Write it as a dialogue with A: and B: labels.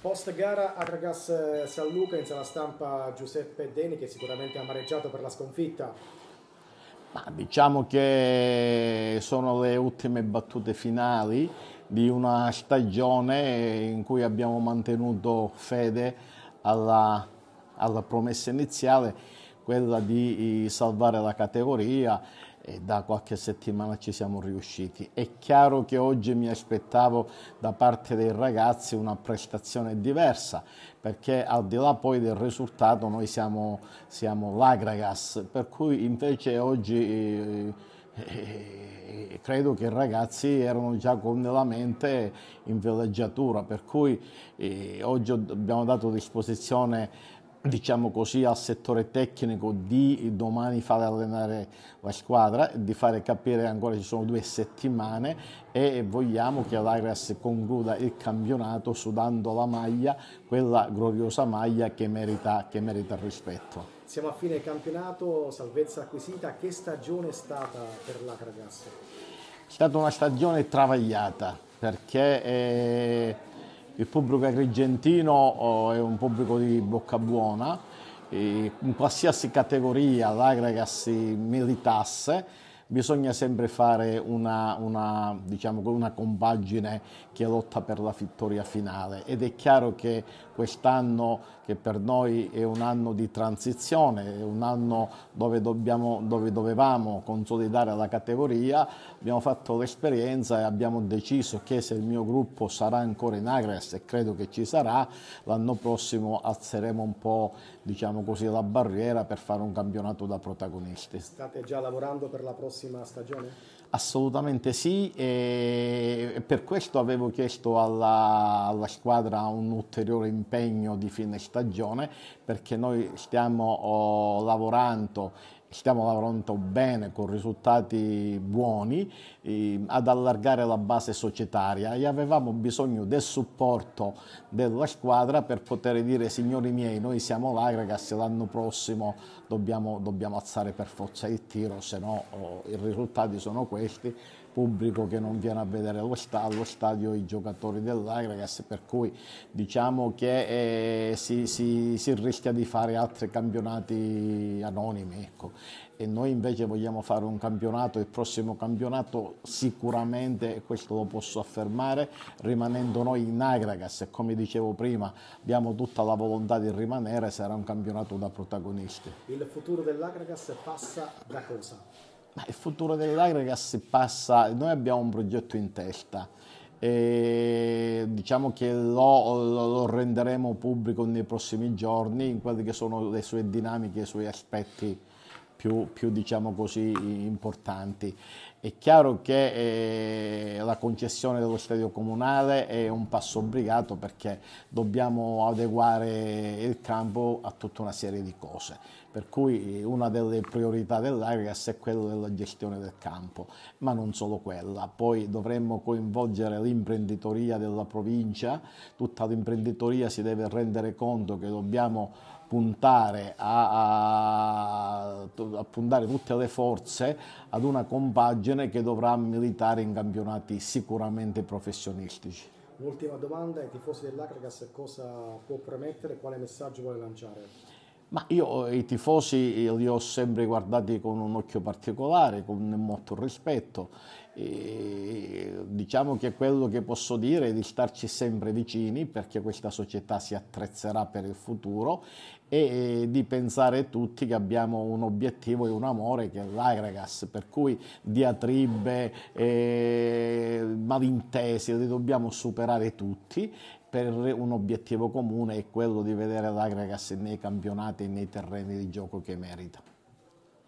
A: Post gara a eh, San Luca in sala stampa Giuseppe Deni che sicuramente ha amareggiato per la sconfitta.
B: Ma diciamo che sono le ultime battute finali di una stagione in cui abbiamo mantenuto fede alla, alla promessa iniziale, quella di eh, salvare la categoria e da qualche settimana ci siamo riusciti. È chiaro che oggi mi aspettavo da parte dei ragazzi una prestazione diversa, perché al di là poi del risultato noi siamo, siamo l'Agragas, per cui invece oggi... Eh, e eh, eh, credo che i ragazzi erano già con la mente in villeggiatura, per cui eh, oggi abbiamo dato a disposizione diciamo così, al settore tecnico di domani fare allenare la squadra, di fare capire ancora ci sono due settimane e vogliamo che l'Agras concluda il campionato sudando la maglia, quella gloriosa maglia che merita, che merita il rispetto.
A: Siamo a fine campionato, salvezza acquisita, che stagione è stata per l'Agras?
B: È stata una stagione travagliata perché... È eh, il pubblico agrigentino è un pubblico di bocca buona, in qualsiasi categoria l'Agra si militasse, bisogna sempre fare una, una, diciamo, una compagine che lotta per la vittoria finale ed è chiaro che quest'anno che per noi è un anno di transizione, è un anno dove, dobbiamo, dove dovevamo consolidare la categoria, abbiamo fatto l'esperienza e abbiamo deciso che se il mio gruppo sarà ancora in Agres e credo che ci sarà, l'anno prossimo alzeremo un po' diciamo così, la barriera per fare un campionato da protagonisti.
A: State già lavorando per la prossima prossima stagione?
B: Assolutamente sì, e per questo avevo chiesto alla, alla, squadra un ulteriore impegno di fine stagione perché noi stiamo oh, lavorando stiamo lavorando bene con risultati buoni eh, ad allargare la base societaria e avevamo bisogno del supporto della squadra per poter dire signori miei noi siamo là ragazzi l'anno prossimo dobbiamo, dobbiamo alzare per forza il tiro se no oh, i risultati sono questi pubblico che non viene a vedere lo stadio, lo stadio i giocatori dell'Agragas, per cui diciamo che eh, si, si, si, rischia di fare altri campionati anonimi. Ecco. E noi invece vogliamo fare un campionato, il prossimo campionato sicuramente, questo lo posso affermare, rimanendo noi in Agragas, e come dicevo prima abbiamo tutta la volontà di rimanere, sarà un campionato da protagonisti.
A: Il futuro dell'Agragas passa da cosa?
B: Ma il futuro dell'Agregas si passa, noi abbiamo un progetto in testa, e diciamo che lo, lo, renderemo pubblico nei prossimi giorni in quelle che sono le sue dinamiche, i suoi aspetti più, più diciamo così, importanti. È chiaro che eh, la concessione dello stadio comunale è un passo obbligato perché dobbiamo adeguare il campo a tutta una serie di cose. Per cui eh, una delle priorità dell'Arias è quella della gestione del campo, ma non solo quella. Poi dovremmo coinvolgere l'imprenditoria della provincia, tutta l'imprenditoria si deve rendere conto che dobbiamo puntare a, a, a, puntare tutte le forze ad una compagine che dovrà militare in campionati sicuramente professionistici.
A: Un'ultima domanda, i tifosi dell'Acragas cosa può premettere, quale messaggio vuole lanciare?
B: Ma io i tifosi eh, li ho sempre guardati con un occhio particolare, con molto rispetto e diciamo che quello che posso dire è di starci sempre vicini perché questa società si attrezzerà per il futuro e di pensare tutti che abbiamo un obiettivo e un amore che è l'Airagas, per cui diatribe, malintesi li dobbiamo superare tutti per un obiettivo comune è quello di vedere l'Agragas nei campionati e nei terreni di gioco che merita.